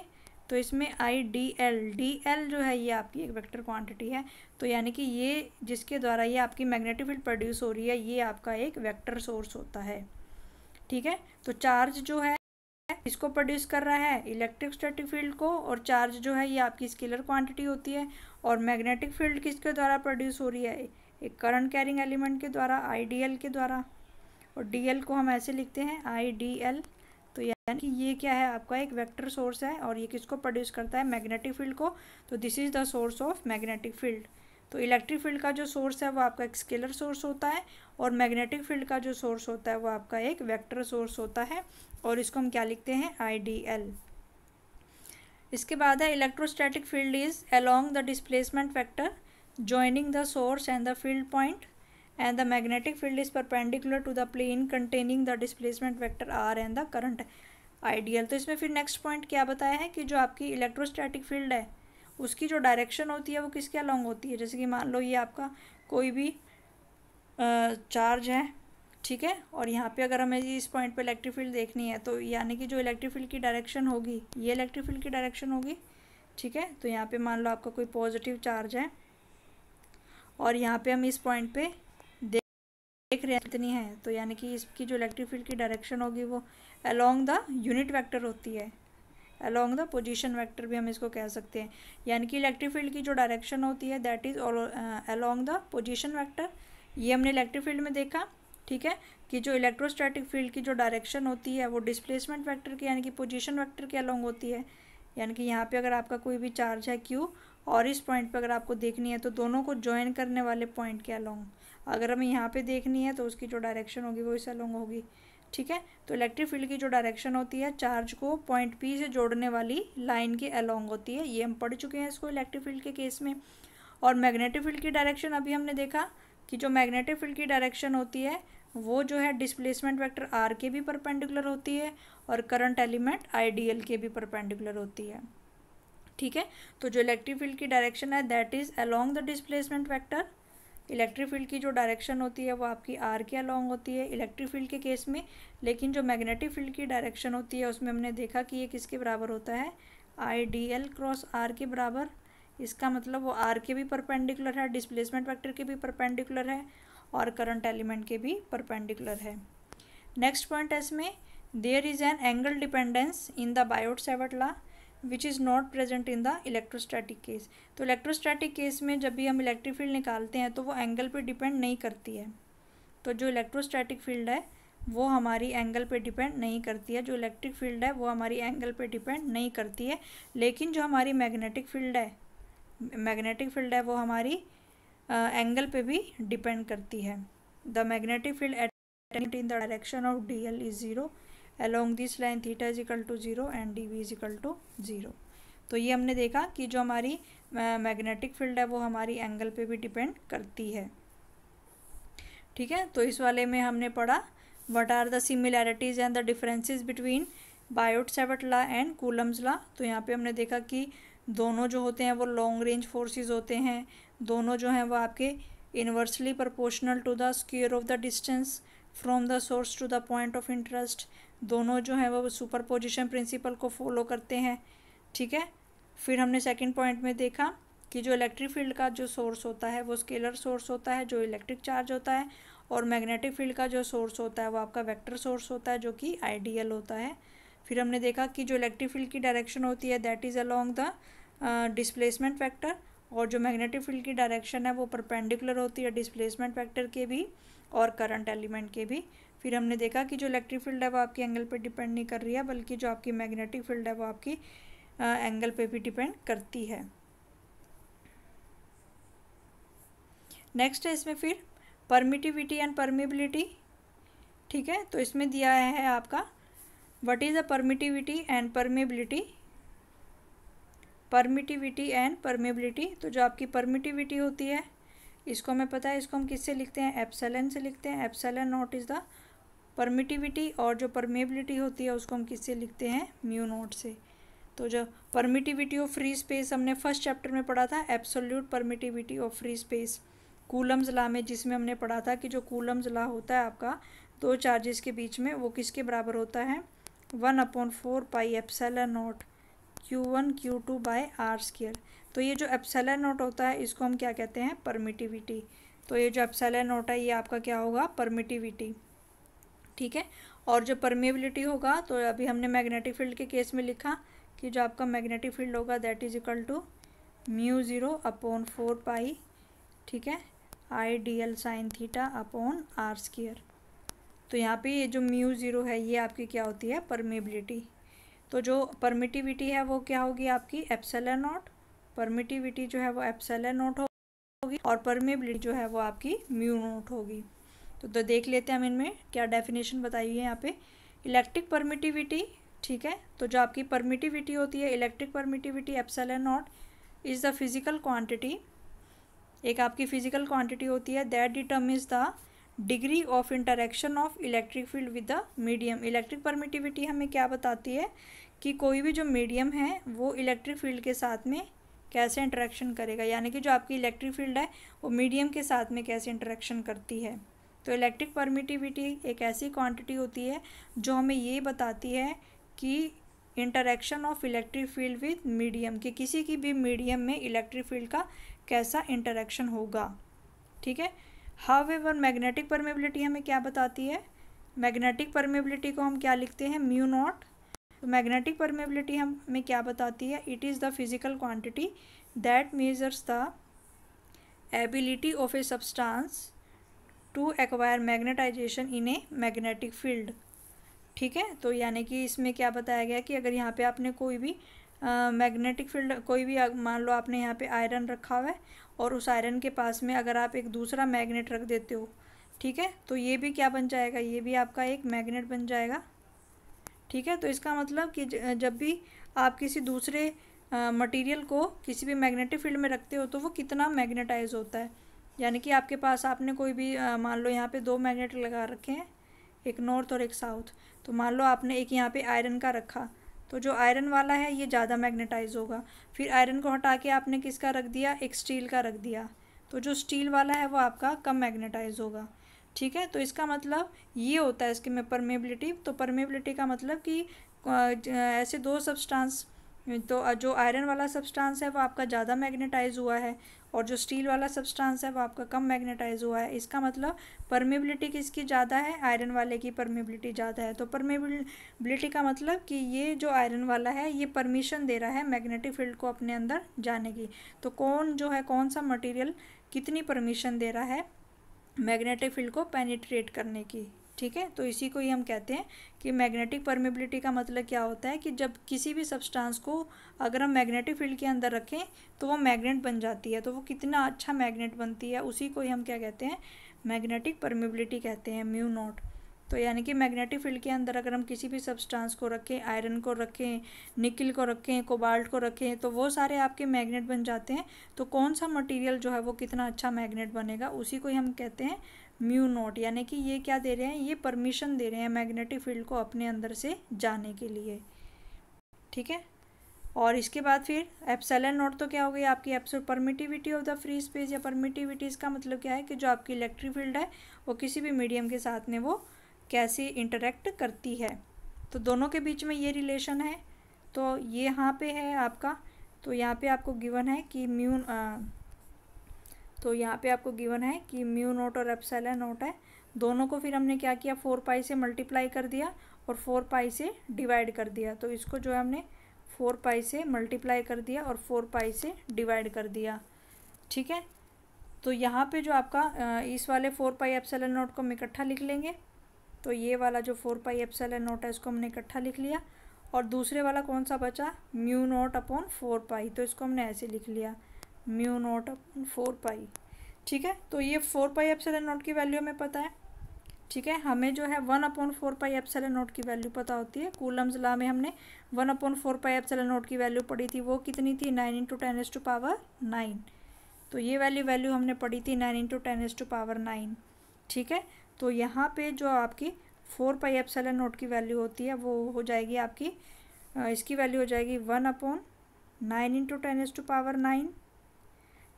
तो इसमें I D l d l जो है ये आपकी एक वेक्टर क्वांटिटी है तो यानी कि ये जिसके द्वारा ये आपकी मैग्नेटिक फील्ड प्रोड्यूस हो रही है ये आपका एक वेक्टर सोर्स होता है ठीक है तो चार्ज जो है इसको प्रोड्यूस कर रहा है इलेक्ट्रिक फील्ड को और चार्ज जो है ये आपकी स्केलर क्वांटिटी होती है और मैग्नेटिक फील्ड किसके द्वारा प्रोड्यूस हो रही है एक करंट कैरिंग एलिमेंट के द्वारा आई के द्वारा और डी को हम ऐसे लिखते हैं आई तो यानी कि ये क्या है आपका एक वेक्टर सोर्स है और ये किसको प्रोड्यूस करता है मैग्नेटिक फील्ड को तो this is the source of magnetic field तो इलेक्ट्रिक फील्ड का जो सोर्स है वो आपका एक स्केलर सोर्स होता है और मैग्नेटिक फील्ड का जो सोर्स होता है वो आपका एक वेक्टर सोर्स होता है और इसको हम क्या लिखते हैं आई डी एल इसके बाद है electrostatic field is along the displacement factor and the field point and the magnetic field is perpendicular to the plane containing the containing factor r and the current I D l तो इसमें फिर नेक्स्ट पॉइंट क्या बताया है कि जो आपकी इलेक्ट्रोस्टैटिक फील्ड है उसकी जो डायरेक्शन होती है वो किसके अलॉन्ग होती है जैसे कि मान लो ये आपका कोई भी चार्ज है ठीक है और यहाँ पे अगर हमें इस पॉइंट पे इलेक्ट्रिक फील्ड देखनी है तो यानी कि जो इलेक्ट्रिक फील्ड की डायरेक्शन होगी ये इलेक्ट्रिक फील्ड की डायरेक्शन होगी ठीक है तो यहाँ पे मान लो आपका कोई पॉजिटिव चार्ज है और यहाँ पे हम इस पॉइंट पे देख रहे हैं इतनी है तो यानी कि इसकी जो इलेक्ट्रिक फील्ड की डायरेक्शन होगी वो अलॉन्ग द यूनिट वैक्टर होती है अलॉन्ग द पोजिशन वैक्टर भी हम इसको कह सकते हैं यानी कि इलेक्ट्रिक फील्ड की जो डायरेक्शन होती है that is along the position vector ये हमने इलेक्ट्रिक फील्ड में देखा ठीक है कि जो इलेक्ट्रोस्टैटिक फील्ड की जो डायरेक्शन होती है वो डिस्प्लेसमेंट वेक्टर के यानी कि पोजीशन वेक्टर के अलोंग होती है यानी कि यहाँ पे अगर आपका कोई भी चार्ज है क्यू और इस पॉइंट पे अगर आपको देखनी है तो दोनों को ज्वाइन करने वाले पॉइंट के अलोंग अगर हमें यहाँ पे देखनी है तो उसकी जो डायरेक्शन होगी वो इस अलोंग होगी ठीक है तो इलेक्ट्रिक फील्ड की जो डायरेक्शन होती है चार्ज को पॉइंट पी से जोड़ने वाली लाइन के अलोंग होती है ये हम पढ़ चुके हैं इसको इलेक्ट्रिक फील्ड के केस में और मैग्नेटिक फील्ड की डायरेक्शन अभी हमने देखा कि जो मैग्नेटिक फील्ड की डायरेक्शन होती है वो जो है डिस्प्लेसमेंट वेक्टर आर के भी परपेंडिकुलर होती है और करंट एलिमेंट आई के भी परपेंडिकुलर होती है ठीक है तो जो इलेक्ट्रिक फील्ड की डायरेक्शन है that is along the displacement vector electric field की जो डायरेक्शन होती है वो आपकी आर के अलॉन्ग होती है इलेक्ट्रिक फील्ड के केस में लेकिन जो मैग्नेटिक फील्ड की डायरेक्शन होती है उसमें हमने देखा कि ये किसके बराबर होता है I D L cross r के बराबर इसका मतलब वो आर के भी परपेंडिकुलर है डिस्प्लेसमेंट वेक्टर के भी परपेंडिकुलर है और करंट एलिमेंट के भी परपेंडिकुलर है नेक्स्ट पॉइंट है इसमें there is an angle dependence in the Biot Savart law which is not present in the electrostatic case तो इलेक्ट्रोस्टैटिक केस में जब भी हम इलेक्ट्रिक फील्ड निकालते हैं तो वो एंगल पे डिपेंड नहीं करती है तो जो इलेक्ट्रोस्टैटिक फील्ड है वो हमारी एंगल पे डिपेंड नहीं करती है जो इलेक्ट्रिक फील्ड है वो हमारी एंगल पे डिपेंड नहीं करती है लेकिन जो हमारी मैग्नेटिक फील्ड है मैग्नेटिक फील्ड है वो हमारी एंगल पे भी डिपेंड करती है the magnetic field at in the direction of d l is zero along this line theta is equal to zero d B is equal to zero तो ये हमने देखा कि जो हमारी मैग्नेटिक फील्ड है वो हमारी एंगल पे भी डिपेंड करती है ठीक है तो इस वाले में हमने पढ़ा what are the similarities and the differences between Biot Savart law and Coulomb's law तो यहाँ पे हमने देखा कि दोनों जो होते हैं वो लॉन्ग रेंज फोर्सेस होते हैं दोनों जो हैं वो आपके inversely proportional to the square of the distance from the source to the point of interest दोनों जो हैं वो सुपर पोजिशन प्रिंसिपल को फॉलो करते हैं ठीक है फिर हमने सेकेंड पॉइंट में देखा कि जो इलेक्ट्रिक फील्ड का जो सोर्स होता है वो स्केलर सोर्स होता है जो इलेक्ट्रिक चार्ज होता है और मैग्नेटिक फील्ड का जो सोर्स होता है वो आपका वेक्टर सोर्स होता है जो कि आइडियल होता है फिर हमने देखा कि जो इलेक्ट्रिक फील्ड की डायरेक्शन होती है that is along the displacement factor और जो मैग्नेटिक फील्ड की डायरेक्शन है वो परपेंडिकुलर होती है डिस्प्लेसमेंट फैक्टर के भी और करंट एलिमेंट के भी फिर हमने देखा कि जो इलेक्ट्रिक फील्ड है वो आपके एंगल पर डिपेंड नहीं कर रही है बल्कि जो आपकी मैग्नेटिक फील्ड है वो आपकी एंगल uh, पर भी डिपेंड करती है नेक्स्ट है इसमें फिर परमिटिविटी एंड परमिबिलिटी ठीक है तो इसमें दिया है आपका what is the permittivity and permeability permittivity and permeability तो जो आपकी परमिटिविटी होती है इसको हमें पता है इसको हम किससे लिखते हैं एप्सलन से लिखते हैं epsilon nought is the permittivity और जो परमेबिलिटी होती है उसको हम किससे लिखते हैं म्यू नोट से तो जो परमिटिविटी ऑफ फ्री स्पेस हमने फर्स्ट चैप्टर में पढ़ा था absolute permittivity of free space Coulomb's law में जिसमें हमने पढ़ा था कि जो कूलम्स ला होता है आपका दो चार्जेस के बीच में वो किसके बराबर होता है one upon four pi epsilon nought Q one Q two by are square तो ये जो एप्सला नोट होता है इसको हम क्या कहते हैं परमिटिविटी तो ये जो एप्सला नोट है ये आपका क्या होगा परमिटिविटी ठीक है और जो परमिबिलिटी होगा तो अभी हमने मैग्नेटिक फील्ड के केस में लिखा कि जो आपका मैग्नेटिक फील्ड होगा that is equal to mu zero upon four pi ठीक है I D L sine theta upon are square तो यहाँ पे ये जो म्यू ज़ीरो है ये आपकी क्या होती है परमेबिलिटी तो जो परमिटिविटी है वो क्या होगी आपकी एप्सल नॉट परमिटिविटी जो है वो एप्सल नॉट होगी और परमेबिलिटी जो है वो आपकी म्यू नॉट होगी तो, तो देख लेते हैं हम इनमें क्या डेफिनेशन बताइए यहाँ पे इलेक्ट्रिक परमिटिविटी ठीक है तो जो आपकी परमिटिविटी होती है electric permittivity epsilon nought is the physical quantity एक आपकी फ़िज़िकल क्वान्टिटी होती है that determine the degree of interaction of electric field with the medium electric permittivity हमें क्या बताती है कि कोई भी जो मीडियम है वो इलेक्ट्रिक फील्ड के साथ में कैसे इंटरेक्शन करेगा यानी कि जो आपकी इलेक्ट्रिक फील्ड है वो मीडियम के साथ में कैसे इंटरेक्शन करती है तो इलेक्ट्रिक परमिटिविटी एक ऐसी क्वांटिटी होती है जो हमें ये बताती है कि interaction of electric field with medium कि किसी की भी मीडियम में इलेक्ट्रिक फील्ड का कैसा इंटरेक्शन होगा ठीक है हावेवर मैग्नेटिक परमेबिलिटी हमें क्या बताती है मैग्नेटिक परमेबिलिटी को हम क्या लिखते हैं म्यू नॉट तो मैग्नेटिक परमेबिलिटी हमें क्या बताती है it is the physical quantity that measures the ability of a substance to acquire magnetisation in a magnetic field ठीक है तो यानी कि इसमें क्या बताया गया कि अगर यहाँ पे आपने कोई भी मैग्नेटिक फील्ड कोई भी मान लो आपने यहाँ पे आयरन रखा हुआ है और उस आयरन के पास में अगर आप एक दूसरा मैग्नेट रख देते हो ठीक है तो ये भी क्या बन जाएगा ये भी आपका एक मैग्नेट बन जाएगा ठीक है तो इसका मतलब कि जब भी आप किसी दूसरे मटेरियल को किसी भी मैग्नेटिक फील्ड में रखते हो तो वो कितना मैग्नेटाइज होता है यानी कि आपके पास आपने कोई भी मान लो यहाँ पे दो मैग्नेट लगा रखे हैं एक नॉर्थ और एक साउथ तो मान लो आपने एक यहाँ पे आयरन का रखा तो जो आयरन वाला है ये ज़्यादा मैग्नेटाइज होगा फिर आयरन को हटा के आपने किसका रख दिया एक स्टील का रख दिया तो जो स्टील वाला है वो आपका कम मैग्नेटाइज होगा ठीक है तो इसका मतलब ये होता है इसके में परमेबिलिटी तो परमेबिलिटी का मतलब कि ऐसे दो सब्सटेंस तो जो आयरन वाला सब्सटेंस है वो आपका ज़्यादा मैग्नेटाइज हुआ है और जो स्टील वाला सब्सटेंस है वो आपका कम मैग्नेटाइज हुआ है इसका मतलब परमेबिलिटी किसकी ज़्यादा है आयरन वाले की परमेबिलिटी ज़्यादा है तो परमेबिलिटी का मतलब कि ये जो आयरन वाला है ये परमिशन दे रहा है मैग्नेटिक फील्ड को अपने अंदर जाने की तो कौन जो है कौन सा मटीरियल कितनी परमिशन दे रहा है मैग्नेटिक फील्ड को पेनिट्रेट करने की ठीक है तो इसी को ही हम कहते हैं कि मैग्नेटिक परमेबिलिटी का मतलब क्या होता है कि जब किसी भी सब्सटेंस को अगर हम मैग्नेटिक फील्ड के अंदर रखें तो वो मैग्नेट बन जाती है तो वो कितना अच्छा मैग्नेट बनती है उसी को ही हम क्या कहते हैं मैग्नेटिक परमेबिलिटी कहते हैं म्यू नॉट तो यानी कि मैग्नेटिक फील्ड के अंदर अगर हम किसी भी सब्सटेंस को रखें आयरन को रखें निकिल को रखें कोबाल्ट को रखें तो वो सारे आपके मैग्नेट बन जाते हैं तो कौन सा मटेरियल जो है वो कितना अच्छा मैग्नेट बनेगा उसी को ही हम कहते हैं म्यू नोट यानी कि ये क्या दे रहे हैं ये परमिशन दे रहे हैं मैग्नेटिक फील्ड को अपने अंदर से जाने के लिए ठीक है और इसके बाद फिर एप्सलन नोट तो क्या हो गई आपकी absolute permittivity of the free space या परमिटिविटीज़ का मतलब क्या है कि जो आपकी इलेक्ट्रिक फील्ड है वो किसी भी मीडियम के साथ में वो कैसे इंटरेक्ट करती है तो दोनों के बीच में ये रिलेशन है तो ये यहाँ पे है आपका तो यहाँ पे आपको गिवन है कि म्यू तो यहाँ पे आपको गिवन है कि म्यू नोट और एप्सैला नोट है दोनों को फिर हमने क्या किया फोर पाई से मल्टीप्लाई कर दिया और फोर पाई से डिवाइड कर दिया तो इसको जो है हमने फोर पाई से मल्टीप्लाई कर दिया और फोर पाई से डिवाइड कर दिया ठीक है तो यहाँ पे जो आपका इस वाले फोर पाई एप्सलन नोट को हम इकट्ठा लिख लेंगे तो ये वाला जो फोर पाई एप्सलन नोट है इसको हमने इकट्ठा लिख लिया और दूसरे वाला कौन सा बचा mu note upon four pi तो इसको हमने ऐसे लिख लिया mu nought upon four pi ठीक है तो ये फोर पाई एप्सिलन नोट की वैल्यू हमें पता है ठीक है हमें जो है one upon four pi epsilon nought की वैल्यू पता होती है कूलम्स ला में हमने one upon four pi epsilon nought की वैल्यू पढ़ी थी वो कितनी थी nine into ten S to power nine तो ये वैल्यू वैल्यू हमने पढ़ी थी nine into ten S to power nine ठीक है तो यहाँ पे जो आपकी फोर पाई एप्सिलन नोट की वैल्यू होती है वो हो जाएगी आपकी इसकी वैल्यू हो जाएगी one upon nine into ten S to power nine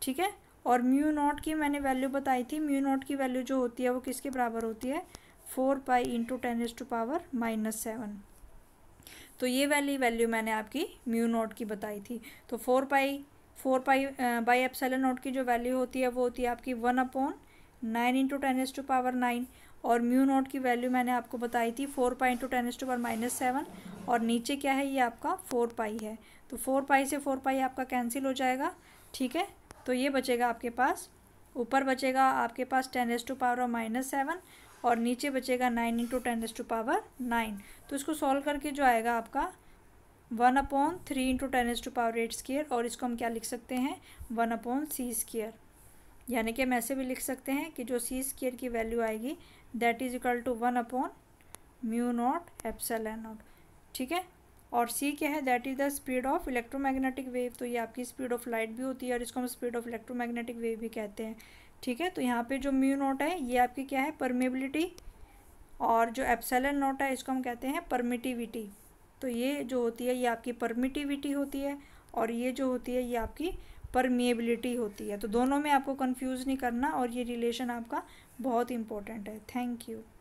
ठीक है और म्यू नॉट की मैंने वैल्यू बताई थी म्यू नॉट की वैल्यू जो होती है वो किसके बराबर होती है four pi into ten S to power minus seven तो ये वाली वैल्यू मैंने आपकी म्यू नॉट की बताई थी तो four pi four pi by epsilon nought की जो वैल्यू होती है वो होती है आपकी one upon nine into ten S to power nine और म्यू नॉट की वैल्यू मैंने आपको बताई थी four pi into ten S to power minus seven और नीचे क्या है ये आपका फोर पाई है तो फोर पाई से फोर पाई आपका कैंसिल हो जाएगा ठीक है तो ये बचेगा आपके पास ऊपर बचेगा आपके पास ten S to power minus seven और नीचे बचेगा nine into ten S to power nine तो इसको सॉल्व करके जो आएगा आपका one upon three into ten S to power eight square और इसको हम क्या लिख सकते हैं वन अपॉन सी स्केयर यानी कि हम ऐसे भी लिख सकते हैं कि जो सी स्केयर की वैल्यू आएगी that is equal to one upon mu not epsilon not ठीक है और सी क्या है that is the speed of electromagnetic wave तो ये आपकी स्पीड ऑफ लाइट भी होती है और इसको हम स्पीड ऑफ इलेक्ट्रोमैग्नेटिक वेव भी कहते हैं ठीक है तो यहाँ पे जो म्यू नोट है ये आपकी क्या है परमेबिलिटी और जो एप्सलन नोट है इसको हम कहते हैं परमिटिविटी तो ये जो होती है ये आपकी परमिटिविटी होती है और ये जो होती है ये आपकी परमिएबिलिटी होती है तो दोनों में आपको कन्फ्यूज़ नहीं करना और ये रिलेशन आपका बहुत इंपॉर्टेंट है थैंक यू